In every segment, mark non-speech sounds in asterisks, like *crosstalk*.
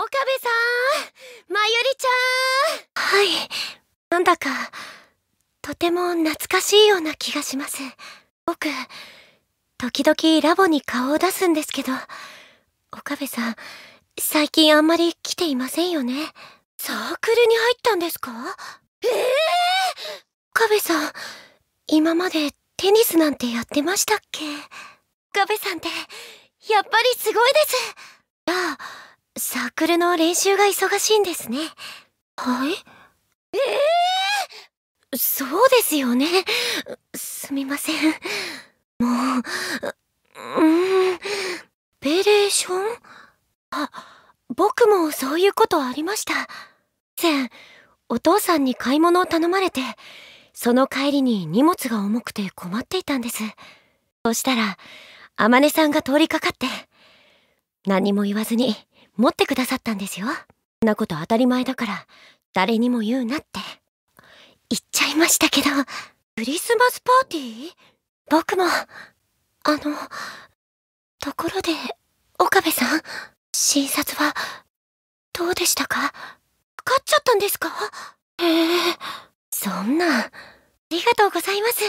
岡部さんまゆりちゃんはいなんだかとても懐かしいような気がします僕時々ラボに顔を出すんですけど岡部さん最近あんまり来ていませんよねサークルに入ったんですかええー、岡部さん今までテニスなんてやってましたっけ岡部さんってやっぱりすごいですじゃあサークルの練習が忙しいんですね。はいええー、そうですよね。すみません。もう、うん、ベレーションあ、僕もそういうことありました。せん、お父さんに買い物を頼まれて、その帰りに荷物が重くて困っていたんです。そしたら、あまねさんが通りかかって、何も言わずに、持ってくださったんですよ。そんなこと当たり前だから、誰にも言うなって。言っちゃいましたけど、クリスマスパーティー僕も、あの、ところで、岡部さん、診察は、どうでしたかかかっちゃったんですかへえ、そんな、ありがとうございます。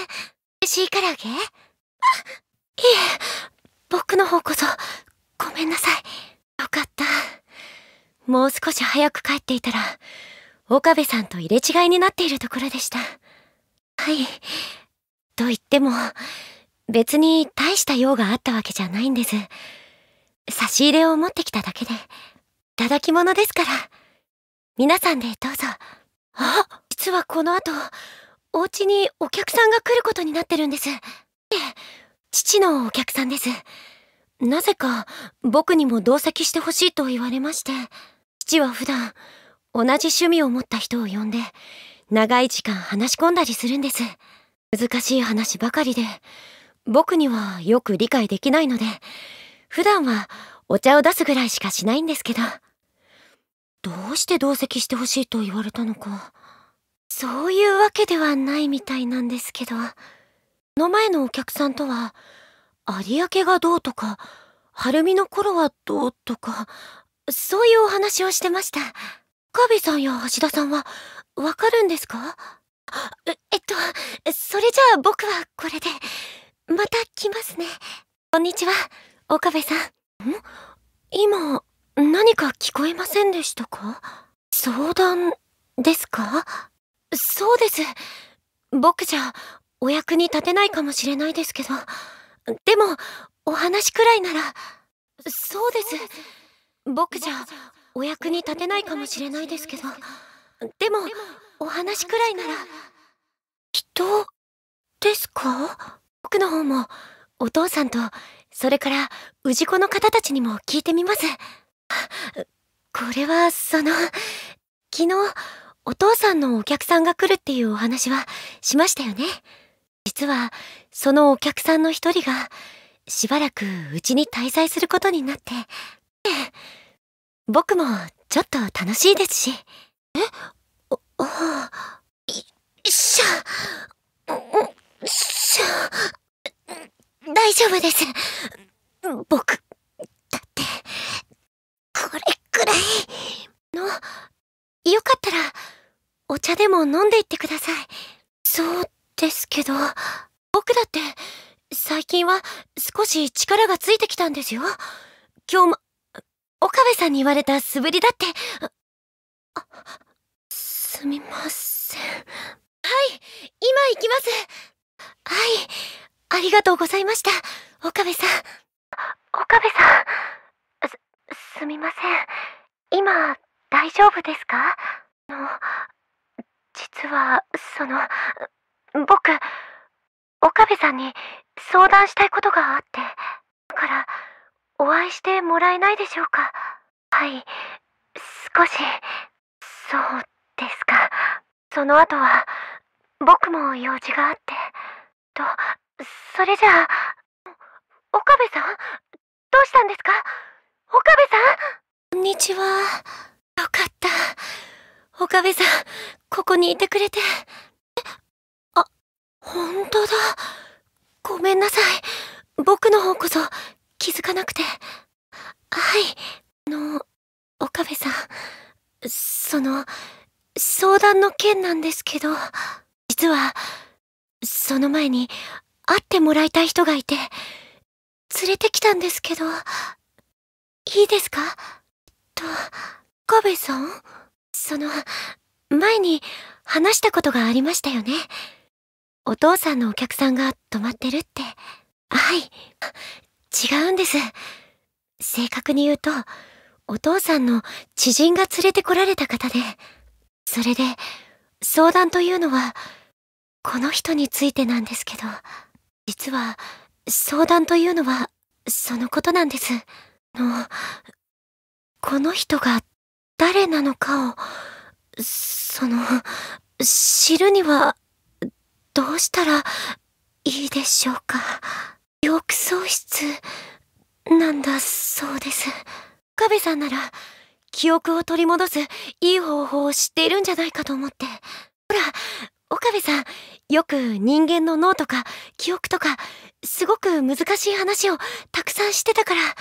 カラ揚げあ、いえ、僕の方こそ、ごめんなさい。よかった。もう少し早く帰っていたら、岡部さんと入れ違いになっているところでした。はい。と言っても、別に大した用があったわけじゃないんです。差し入れを持ってきただけで、いただき物ですから。皆さんでどうぞ。あ実はこの後、お家にお客さんが来ることになってるんです。え父のお客さんです。なぜか僕にも同席してほしいと言われまして。父は普段、同じ趣味を持った人を呼んで、長い時間話し込んだりするんです。難しい話ばかりで、僕にはよく理解できないので、普段はお茶を出すぐらいしかしないんですけど。どうして同席してほしいと言われたのか。そういうわけではないみたいなんですけど、の前のお客さんとは、有明がどうとか、晴海の頃はどうとか、そういうお話をしてました。カビさんや橋田さんは、わかるんですかえっと、それじゃあ僕はこれで。また来ますね。こんにちは、岡部さん。ん今、何か聞こえませんでしたか相談ですかそうです。僕じゃ、お役に立てないかもしれないですけど。でも、お話くらいなら、そうです。僕じゃお役に立てないかもしれないですけどでもお話くらいなら人ですか僕の方もお父さんとそれから氏子の方たちにも聞いてみますこれはその昨日お父さんのお客さんが来るっていうお話はしましたよね実はそのお客さんの一人がしばらくうちに滞在することになって僕もちょっと楽しいですし。えお、お、い、しゃ、お、しゃ、大丈夫です。僕、だって、これくらいの、よかったら、お茶でも飲んでいってください。そうですけど、僕だって、最近は少し力がついてきたんですよ。今日も、岡部さんに言われた素振りだって、すみません。はい、今行きます。はい、ありがとうございました、岡部さん。岡部さん、す、すみません。今、大丈夫ですかの、実は、その、僕、岡部さんに相談したいことがあって、だから、お会いしてもらえないでしょうかはい少しそうですかその後は僕も用事があってとそれじゃあ岡部さんどうしたんですか岡部さんこんにちはよかった岡部さんここにいてくれてあ本当だごめんなさい僕の方こそ気づかなくて。はい。の、岡部さん。その、相談の件なんですけど、実は、その前に会ってもらいたい人がいて、連れてきたんですけど、いいですかと、岡部さんその、前に話したことがありましたよね。お父さんのお客さんが泊まってるって。はい。違うんです。正確に言うと、お父さんの知人が連れてこられた方で、それで、相談というのは、この人についてなんですけど、実は、相談というのは、そのことなんです。の、この人が誰なのかを、その、知るには、どうしたらいいでしょうか。浴槽室なんだそうです壁さんなら記憶を取り戻すいい方法を知っているんじゃないかと思ってほら岡部さんよく人間の脳とか記憶とかすごく難しい話をたくさんしてたからだっ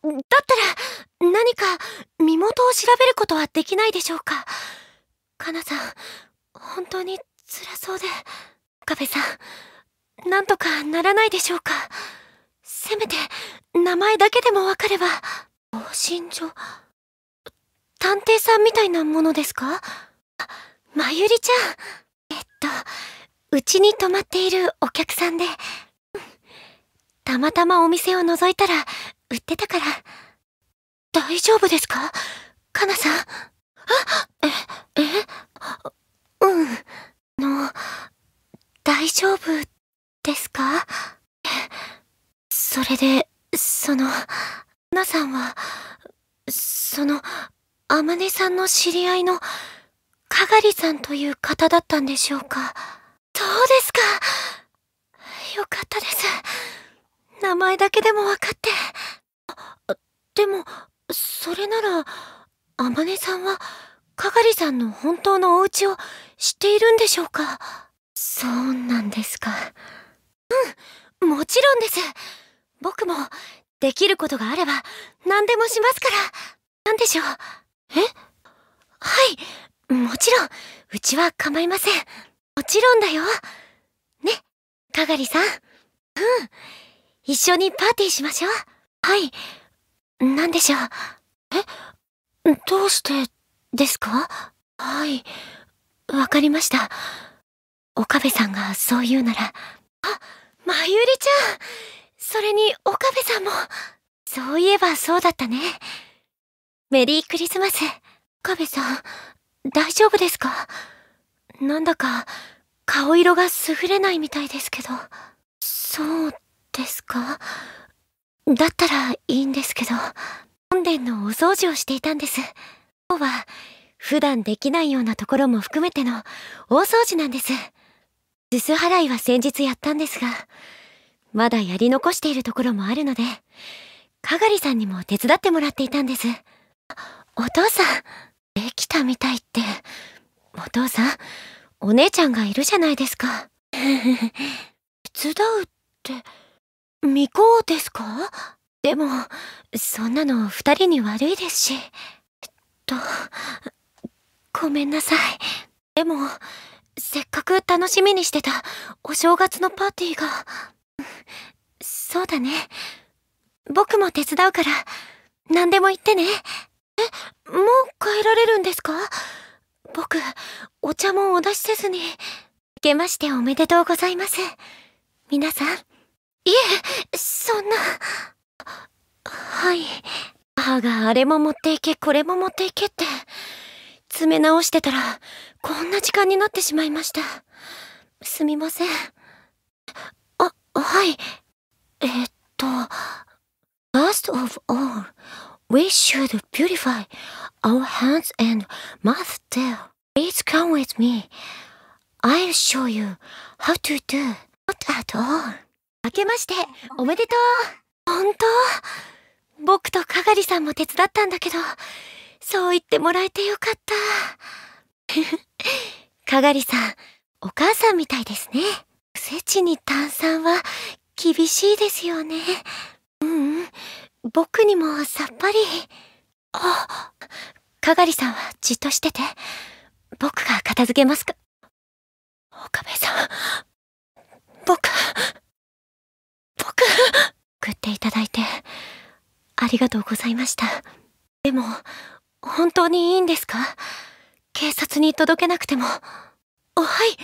たら何か身元を調べることはできないでしょうかかなさん本当に辛そうで岡部さんなんとかならないでしょうか。せめて、名前だけでもわかれば。防診所探偵さんみたいなものですかまゆりちゃん。えっと、うちに泊まっているお客さんで。たまたまお店を覗いたら、売ってたから。大丈夫ですかかなさん。え、えうん。の、大丈夫ですかそれで、その、なさんは、その、アムネさんの知り合いの、かがりさんという方だったんでしょうか。どうですか。よかったです。名前だけでも分かって。でも、それなら、あまねさんは、かがりさんの本当のお家を知っているんでしょうかそうなんですか。もちろんです僕もできることがあれば何でもしますから何でしょうえはいもちろんうちは構いませんもちろんだよねかがりさんうん一緒にパーティーしましょうはい何でしょうえどうしてですかはいわかりました岡部さんがそう言うならあまゆりちゃんそれに岡部さんもそういえばそうだったねメリークリスマス岡部さん大丈夫ですかなんだか顔色が優れないみたいですけどそうですかだったらいいんですけど本殿のお掃除をしていたんです今日は普段できないようなところも含めての大掃除なんですすす払いは先日やったんですが、まだやり残しているところもあるので、かがりさんにも手伝ってもらっていたんです。お父さん、できたみたいって。お父さん、お姉ちゃんがいるじゃないですか。*laughs* 手伝うって、未行ですかでも、そんなの二人に悪いですし。えっと、ごめんなさい。でも、せっかく楽しみにしてたお正月のパーティーが。そうだね。僕も手伝うから、何でも言ってね。え、もう帰られるんですか僕、お茶もお出しせずに。明けましておめでとうございます。皆さん。いえ、そんな。はい。母があれも持っていけ、これも持っていけって。詰め直してたら、こんな時間になってしまいました。すみません。あ、はい。えー、っと、First of all, we should purify our hands and mouth there. Please come with me. I'll show you how to do not at all. 明けまして、おめでとう。本当僕とかがりさんも手伝ったんだけど、そう言ってもらえてよかった。*laughs* かがりさん、お母さんみたいですね。おせちに炭酸は厳しいですよね。ううん、僕にもさっぱり。あ、かがりさんはじっとしてて。僕が片付けますか。岡部さん、僕、僕、送っていただいて、ありがとうございました。でも、本当にいいんですか警察に届けなくても。お、はい、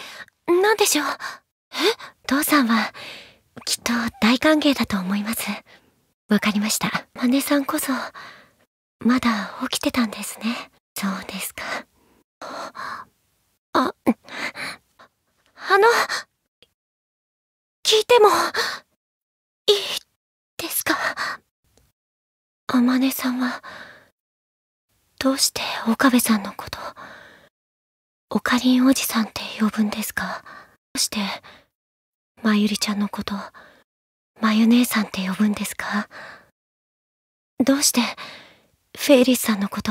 なんでしょう。え父さんは、きっと大歓迎だと思います。わかりました。マネさんこそ、まだ起きてたんですね。そうですか。あ、あの、聞いても、いいですか。あまねさんは、どうして岡部さんのことオカリンおじさんって呼ぶんですかどうしてまゆりちゃんのことまゆ姉さんって呼ぶんですかどうしてフェイリスさんのこと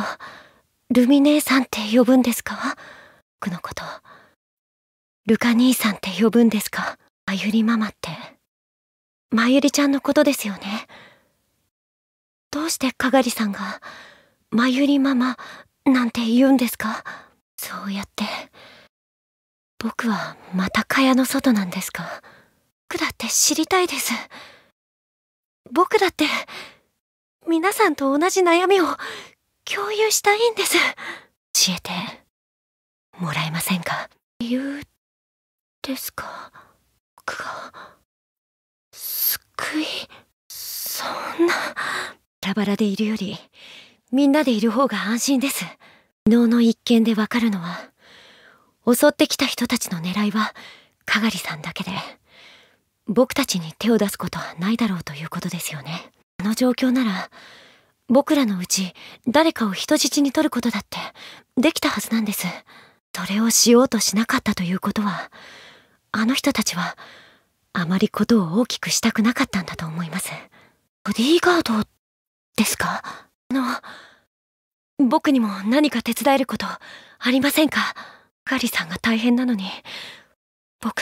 ルミ姉さんって呼ぶんですか僕のことルカ兄さんって呼ぶんですかまゆりママってまゆりちゃんのことですよねどうしてかがりさんがまゆりママなんて言うんですかそうやって僕はまた蚊帳の外なんですか僕だって知りたいです僕だって皆さんと同じ悩みを共有したいんです教えてもらえませんか理由ですか僕が救いそんなバラバラでいるよりみんなでいる方が安心です。昨日の一件でわかるのは、襲ってきた人たちの狙いは、かがりさんだけで、僕たちに手を出すことはないだろうということですよね。あの状況なら、僕らのうち誰かを人質に取ることだって、できたはずなんです。それをしようとしなかったということは、あの人たちは、あまりことを大きくしたくなかったんだと思います。ボディーガードですかあの、僕にも何か手伝えることありませんかガリさんが大変なのに、僕、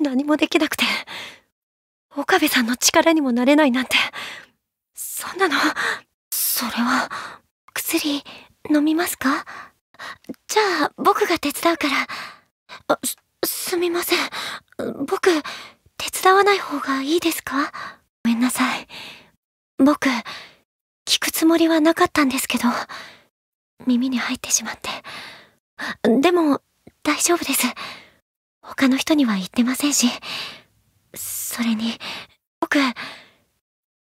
何もできなくて、岡部さんの力にもなれないなんて、そんなの、それは、薬、飲みますかじゃあ、僕が手伝うから。す、すみません。僕、手伝わない方がいいですかごめんなさい。僕、聞くつもりはなかったんですけど、耳に入ってしまって。でも、大丈夫です。他の人には言ってませんし。それに、僕、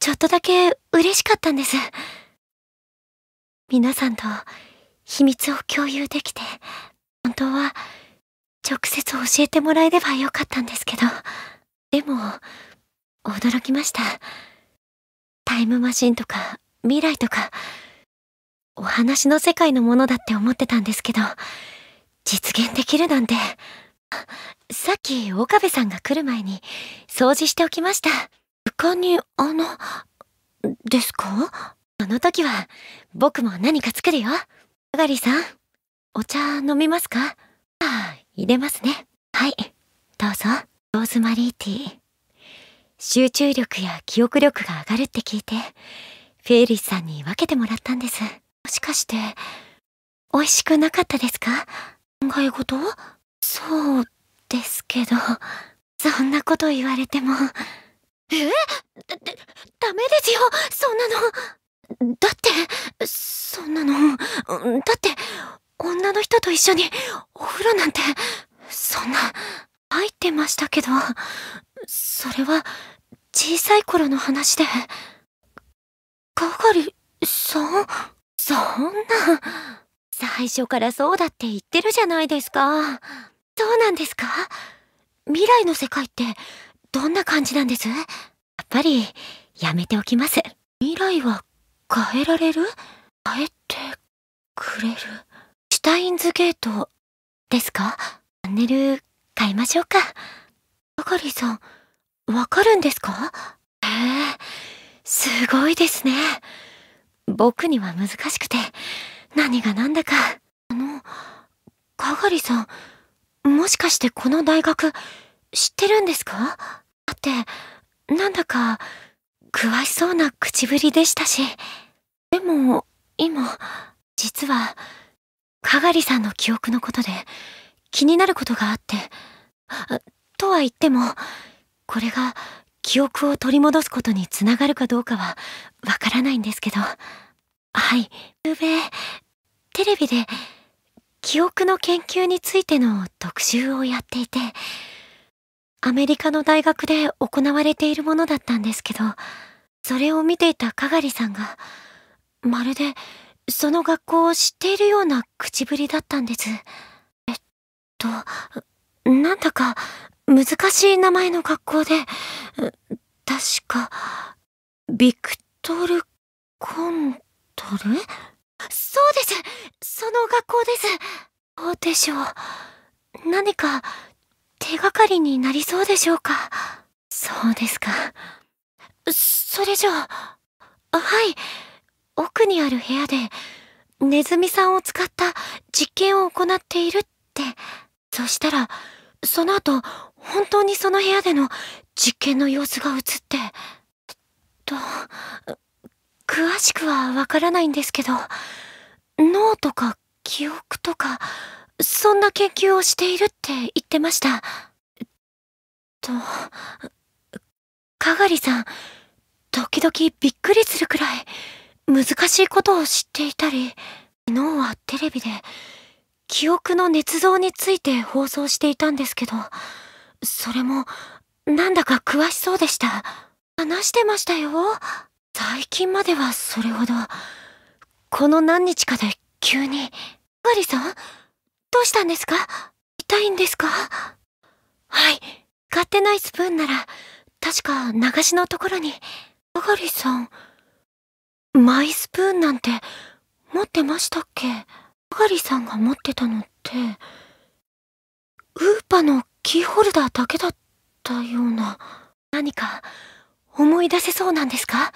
ちょっとだけ嬉しかったんです。皆さんと秘密を共有できて、本当は直接教えてもらえればよかったんですけど、でも、驚きました。タイムマシンとか未来とか、お話の世界のものだって思ってたんですけど、実現できるなんて。さっき岡部さんが来る前に掃除しておきました。他にあの、ですかあの時は僕も何か作るよ。あがりさん、お茶飲みますかあ、入れますね。はい、どうぞ。ローズマリーティー。集中力や記憶力が上がるって聞いて、フェイリーさんに分けてもらったんですもしかして美味しくなかったですか考え事そうですけどそんなこと言われてもえだダメですよそんなのだってそんなのだって女の人と一緒にお風呂なんてそんな入ってましたけどそれは小さい頃の話で。かりさんそんな最初からそうだって言ってるじゃないですかどうなんですか未来の世界ってどんな感じなんですやっぱりやめておきます未来は変えられる変えてくれるシュタインズゲートですかチャンネル変えましょうかあかりさんわかるんですかへえすごいですね。僕には難しくて、何が何だか。あの、かがりさん、もしかしてこの大学、知ってるんですかだって、なんだか、詳しそうな口ぶりでしたし。でも、今、実は、かがりさんの記憶のことで、気になることがあって。とは言っても、これが記憶を取り戻すことにつながるかどうかはわからないんですけど。はい。ゆうべ、テレビで記憶の研究についての特集をやっていて、アメリカの大学で行われているものだったんですけど、それを見ていたかがりさんが、まるでその学校を知っているような口ぶりだったんです。えっと、なんだか難しい名前の学校で、確か、ビクトル・コントルそうですその学校ですどうでしょう何か手がかりになりそうでしょうかそうですか。それじゃあ、はい。奥にある部屋で、ネズミさんを使った実験を行っているって。そしたら、その後、本当にその部屋での実験の様子が映って、と、詳しくはわからないんですけど、脳とか記憶とか、そんな研究をしているって言ってました。と、かがりさん、時々びっくりするくらい難しいことを知っていたり、脳はテレビで、記憶の捏造について放送していたんですけど、それも、なんだか詳しそうでした。話してましたよ。最近まではそれほど。この何日かで急に。ガリさんどうしたんですか痛いんですかはい。買ってないスプーンなら、確か流しのところに。あガリさん、マイスプーンなんて持ってましたっけカリさんが持ってたのってウーパのキーホルダーだけだったような何か思い出せそうなんですか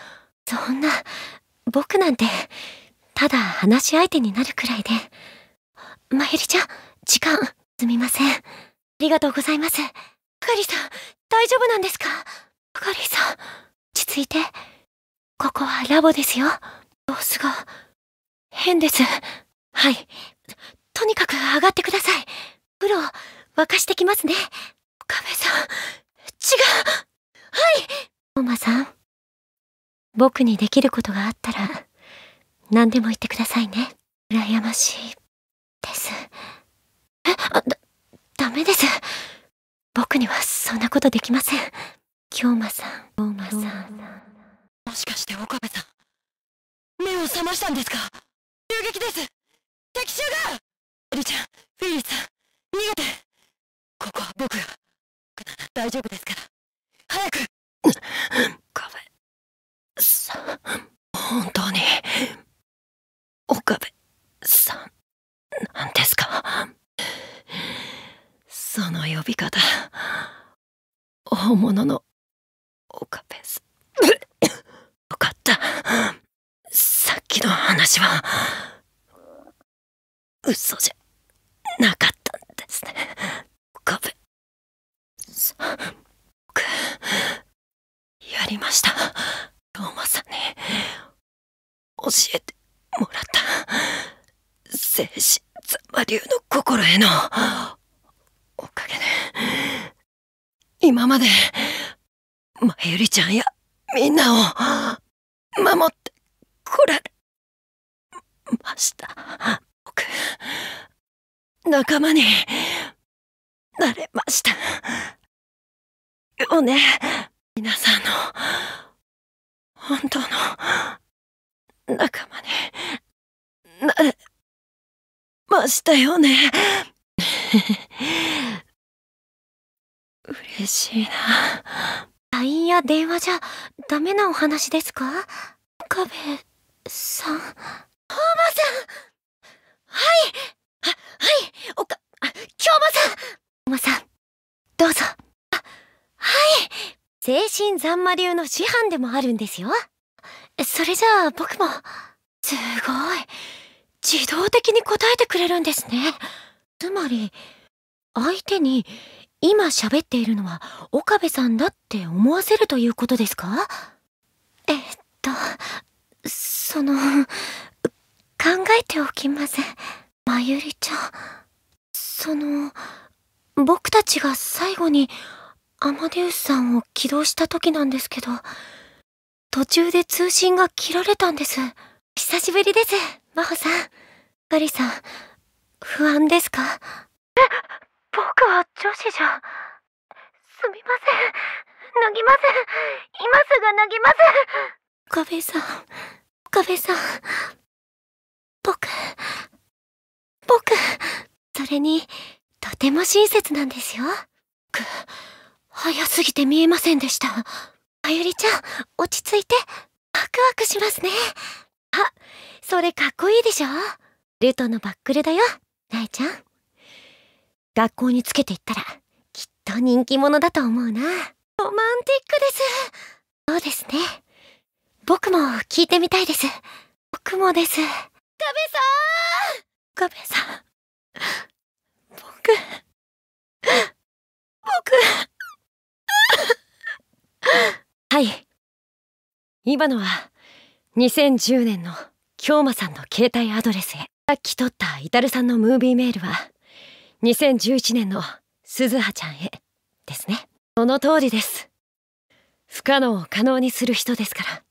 そんな僕なんてただ話し相手になるくらいでまひりちゃん時間すみませんありがとうございますカリさん大丈夫なんですかカリさん落ち着いてここはラボですよ様子が変ですはい。とにかく上がってください。風呂、沸かしてきますね。岡部さん、違う。はいママさん、僕にできることがあったら、何でも言ってくださいね。羨ましい、です。え、あ、だ、ダメです。僕にはそんなことできません。京馬さん、京馬さん。もしかして岡部さん、目を覚ましたんですか襲撃です敵襲がエリちゃん、フィリーさん、逃げてここは僕が。大丈夫ですから。早く岡部さん、本当に、岡部さん、なんですかその呼び方、大物の岡部さん。よかった。さっきの話は、嘘じゃなかったんですねごぶ僕やりましたローマさんに教えてもらった精神ざま流の心へのおかげで今までまゆりちゃんやみんなを守ってこられました。く仲間になれましたよね皆さんの本当の仲間になれましたよね *laughs* 嬉しいな LINE や電話じゃダメなお話ですか壁さんホーマさんはいは、はいおか、京馬さん京馬さん、どうぞ。あ、はい。精神残魔流の師範でもあるんですよ。それじゃあ僕も。すごい。自動的に答えてくれるんですね。つまり、相手に今喋っているのは岡部さんだって思わせるということですかえっと、その、考えておきますまゆりちゃんその僕たちが最後にアマデウスさんを起動した時なんですけど途中で通信が切られたんです久しぶりです真帆さんガリさん不安ですかえ僕は女子じゃすみません脱ぎません。今すぐ脱ぎます岡部さん岡部さん僕、僕、それに、とても親切なんですよ。く、早すぎて見えませんでした。あゆりちゃん、落ち着いて、ワクワクしますね。あ、それかっこいいでしょルトのバックルだよ、なイちゃん。学校につけていったら、きっと人気者だと思うな。ロマンティックです。そうですね。僕も聞いてみたいです。僕もです。ガベさん僕僕はい今のは2010年の京馬さんの携帯アドレスへさっき撮ったイタルさんのムービーメールは2011年の鈴葉ちゃんへですねその通りです不可能を可能にする人ですから